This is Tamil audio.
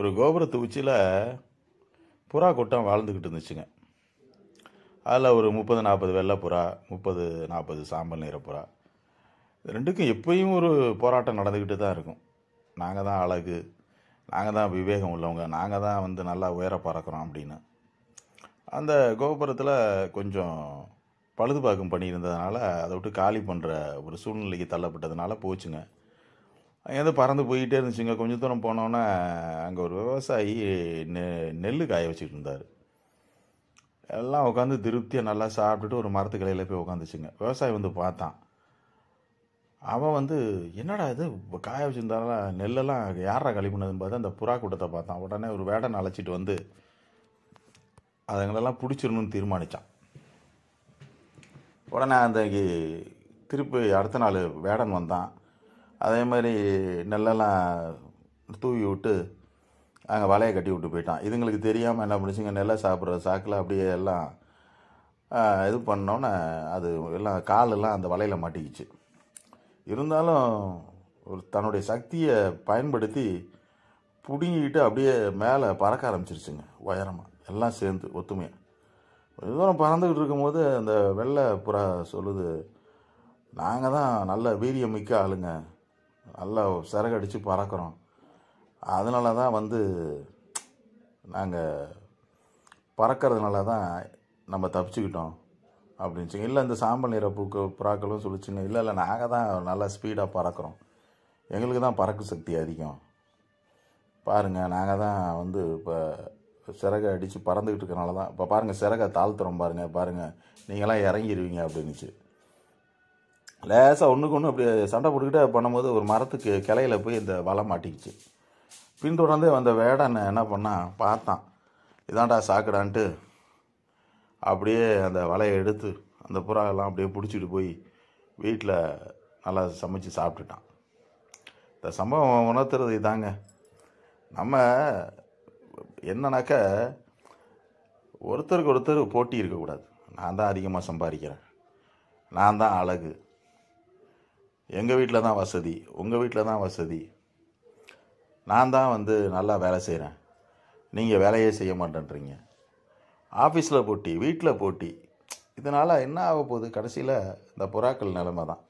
ஒரு கோபுரத்து உச்சியில் புறா கூட்டம் வாழ்ந்துக்கிட்டு இருந்துச்சுங்க அதில் ஒரு முப்பது நாற்பது வெள்ளை புறா முப்பது நாற்பது சாம்பல் நிற புறா ரெண்டுக்கும் எப்பயும் ஒரு போராட்டம் நடந்துக்கிட்டு தான் இருக்கும் நாங்கள் தான் அழகு நாங்கள் தான் விவேகம் உள்ளவங்க நாங்கள் தான் வந்து நல்லா உயர பறக்கிறோம் அப்படின்னு அந்த கோபுரத்தில் கொஞ்சம் பழுதுபார்க்கும் பண்ணியிருந்ததுனால அதை விட்டு காலி பண்ணுற ஒரு சூழ்நிலைக்கு தள்ளப்பட்டதுனால போச்சுங்க ஏதோ பறந்து போயிட்டே இருந்துச்சுங்க கொஞ்சம் தூரம் போனோன்னே அங்கே ஒரு விவசாயி நெ நெல் காய வச்சுட்டு இருந்தார் எல்லாம் உட்காந்து திருப்தியாக நல்லா சாப்பிட்டுட்டு ஒரு மரத்து கிளையில் போய் உட்காந்துச்சுங்க விவசாயி வந்து பார்த்தான் அவன் வந்து என்னடா இது காய வச்சுருந்தாலும் நெல்லெல்லாம் யாரா கழிப்புனதுன்னு பார்த்தா அந்த புறா கூட்டத்தை பார்த்தான் உடனே ஒரு வேடனை அழைச்சிட்டு வந்து அதுங்களெல்லாம் பிடிச்சிடணும்னு தீர்மானித்தான் உடனே அந்த திருப்பி அடுத்த நாள் வேடன் வந்தான் அதே மாதிரி நெல்லெல்லாம் தூவி விட்டு அங்கே வலையை கட்டி விட்டு போயிட்டான் இதுங்களுக்கு தெரியாமல் என்ன பண்ணிச்சுங்க நெல்லை சாப்பிட்ற சாக்கில் அப்படியே எல்லாம் இது பண்ணோன்னே அது எல்லாம் காலெல்லாம் அந்த வலையில் மாட்டிக்கிச்சு இருந்தாலும் ஒரு தன்னுடைய சக்தியை பயன்படுத்தி பிடுங்கிக்கிட்டு அப்படியே மேலே பறக்க ஆரம்பிச்சிருச்சுங்க உயரமாக எல்லாம் சேர்ந்து ஒத்துமையாக கொஞ்சம் தூரம் பறந்துக்கிட்டு இருக்கும்போது அந்த வெள்ளை புறா சொல்லுது நாங்கள் தான் நல்ல வீரியம் மிக்க ஆளுங்க நல்லா அடித்து பறக்கிறோம் அதனால தான் வந்து நாங்கள் பறக்கிறதுனால தான் நம்ம தப்பிச்சுக்கிட்டோம் அப்படின்னு இல்லை இந்த சாம்பல் நிற பூக்கு புறாக்களும் சொல்லிச்சுங்க இல்லை இல்லை நாங்கள் தான் நல்லா ஸ்பீடாக பறக்கிறோம் எங்களுக்கு தான் பறக்கு சக்தி அதிகம் பாருங்கள் நாங்கள் தான் வந்து இப்போ சிறகை அடித்து பறந்துக்கிட்டு இருக்கனால தான் இப்போ பாருங்கள் சிறகை தாழ்த்துறோம் பாருங்கள் பாருங்கள் நீங்களாம் இறங்கிடுவீங்க அப்படின்னுச்சு லேசாக ஒன்றுக்கு ஒன்று அப்படி சண்டை போட்டுக்கிட்டே பண்ணும்போது ஒரு மரத்துக்கு கிளையில் போய் இந்த வலை மாட்டிக்கிச்சு பின்தொடர்ந்து அந்த வேடனை என்ன பண்ணால் பார்த்தான் இதான்டா சாக்கடான்ட்டு அப்படியே அந்த வலையை எடுத்து அந்த புறாலாம் அப்படியே பிடிச்சிட்டு போய் வீட்டில் நல்லா சமைச்சு சாப்பிட்டுட்டான் இந்த சம்பவம் உணர்த்துறது இதாங்க நம்ம என்னன்னாக்க ஒருத்தருக்கு ஒருத்தர் போட்டி இருக்கக்கூடாது நான் தான் அதிகமாக சம்பாதிக்கிறேன் நான் தான் அழகு எங்கள் வீட்டில் தான் வசதி உங்கள் வீட்டில் தான் வசதி நான் தான் வந்து நல்லா வேலை செய்கிறேன் நீங்கள் வேலையே செய்ய மாட்டேன்றீங்க ஆஃபீஸில் போட்டி வீட்டில் போட்டி இதனால் என்ன ஆக போகுது கடைசியில் இந்த புறாக்கள் நிலமை தான்